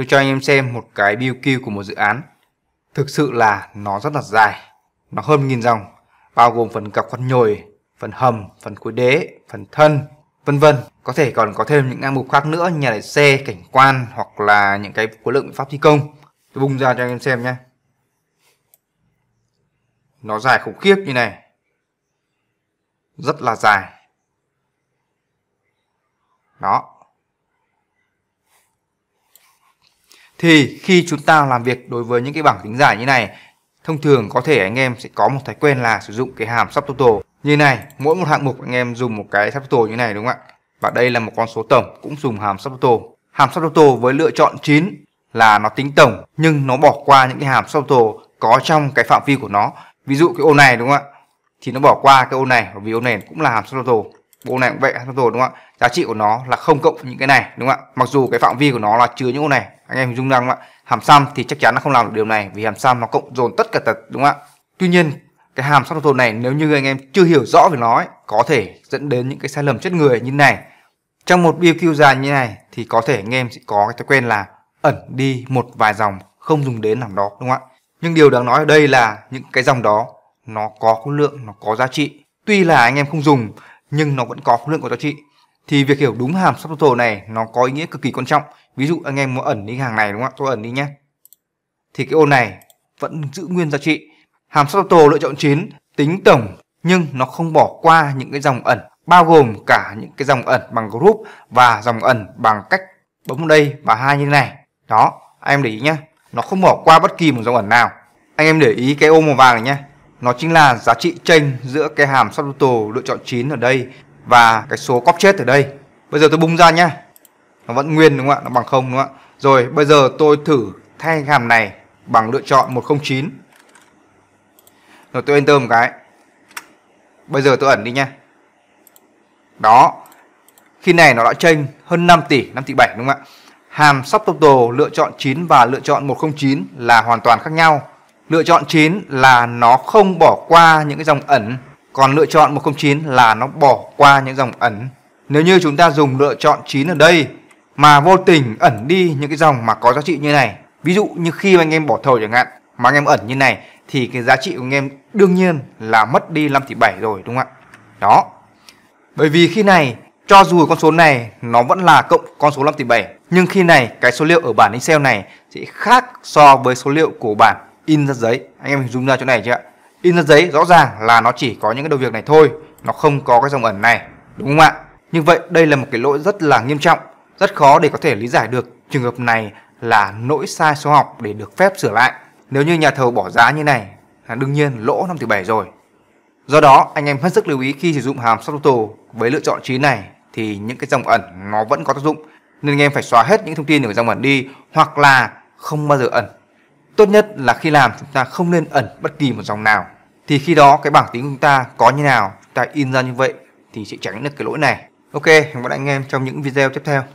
Tôi cho anh em xem một cái BQ của một dự án. Thực sự là nó rất là dài, nó hơn nghìn dòng, bao gồm phần cặp con nhồi, phần hầm, phần cuối đế, phần thân, vân vân. Có thể còn có thêm những hạng mục khác nữa như là xe, cảnh quan hoặc là những cái khối lượng biện pháp thi công. Tôi bung ra cho anh em xem nhé. Nó dài khủng khiếp như này. Rất là dài. Đó, thì khi chúng ta làm việc đối với những cái bảng tính giải như này thông thường có thể anh em sẽ có một thói quen là sử dụng cái hàm subtotal như này mỗi một hạng mục anh em dùng một cái subtotal như này đúng không ạ và đây là một con số tổng cũng dùng hàm subtotal hàm subtotal với lựa chọn 9 là nó tính tổng nhưng nó bỏ qua những cái hàm subtotal có trong cái phạm vi của nó ví dụ cái ô này đúng không ạ thì nó bỏ qua cái ô này vì ô này cũng là hàm subtotal bộ này cũng vậy rồi đúng không ạ giá trị của nó là không cộng những cái này đúng không ạ mặc dù cái phạm vi của nó là chứa những ô này anh em hình dung rằng ạ hàm sam thì chắc chắn nó không làm được điều này vì hàm sam nó cộng dồn tất cả tật đúng không ạ tuy nhiên cái hàm sắc tồn này nếu như anh em chưa hiểu rõ về nó ấy, có thể dẫn đến những cái sai lầm chết người như này trong một BQ dài như này thì có thể anh em sẽ có cái thói quen là ẩn đi một vài dòng không dùng đến làm đó đúng không ạ nhưng điều đáng nói ở đây là những cái dòng đó nó có khối lượng nó có giá trị tuy là anh em không dùng nhưng nó vẫn có khối lượng của giá trị thì việc hiểu đúng hàm subtotal này nó có ý nghĩa cực kỳ quan trọng ví dụ anh em muốn ẩn đi hàng này đúng không ạ tôi ẩn đi nhé thì cái ô này vẫn giữ nguyên giá trị hàm subtotal lựa chọn chín, tính tổng nhưng nó không bỏ qua những cái dòng ẩn bao gồm cả những cái dòng ẩn bằng group và dòng ẩn bằng cách bấm đây và hai như thế này đó anh em để ý nhé nó không bỏ qua bất kỳ một dòng ẩn nào anh em để ý cái ô màu vàng này nhé nó chính là giá trị chênh giữa cái hàm subtotal lựa chọn 9 ở đây và cái số cóp chết ở đây. Bây giờ tôi bung ra nhá. Nó vẫn nguyên đúng không ạ? Nó bằng không đúng không ạ? Rồi bây giờ tôi thử thay hàm này bằng lựa chọn 109. Rồi tôi enter một cái. Bây giờ tôi ẩn đi nhá. Đó. Khi này nó đã chênh hơn 5 tỷ, 5 tỷ 7 đúng không ạ? Hàm subtotal lựa chọn 9 và lựa chọn 109 là hoàn toàn khác nhau. Lựa chọn 9 là nó không bỏ qua những cái dòng ẩn, còn lựa chọn 109 là nó bỏ qua những dòng ẩn. Nếu như chúng ta dùng lựa chọn 9 ở đây mà vô tình ẩn đi những cái dòng mà có giá trị như này, ví dụ như khi anh em bỏ thầu chẳng hạn mà anh em ẩn như này thì cái giá trị của anh em đương nhiên là mất đi 5 tỷ 7 rồi đúng không ạ? Đó. Bởi vì khi này cho dù con số này nó vẫn là cộng con số 5 tỷ 7 nhưng khi này cái số liệu ở bản Excel này sẽ khác so với số liệu của bản in ra giấy anh em hình dung ra chỗ này chưa in ra giấy rõ ràng là nó chỉ có những cái đầu việc này thôi nó không có cái dòng ẩn này đúng không ạ như vậy đây là một cái lỗi rất là nghiêm trọng rất khó để có thể lý giải được trường hợp này là lỗi sai số học để được phép sửa lại nếu như nhà thầu bỏ giá như này là đương nhiên lỗ năm tỷ bảy rồi do đó anh em hết sức lưu ý khi sử dụng hàm subtotal với lựa chọn trí này thì những cái dòng ẩn nó vẫn có tác dụng nên anh em phải xóa hết những thông tin ở dòng ẩn đi hoặc là không bao giờ ẩn Tốt nhất là khi làm chúng ta không nên ẩn bất kỳ một dòng nào. Thì khi đó cái bảng tính của chúng ta có như nào, chúng ta in ra như vậy thì sẽ tránh được cái lỗi này. Ok, hẹn gặp lại anh em trong những video tiếp theo.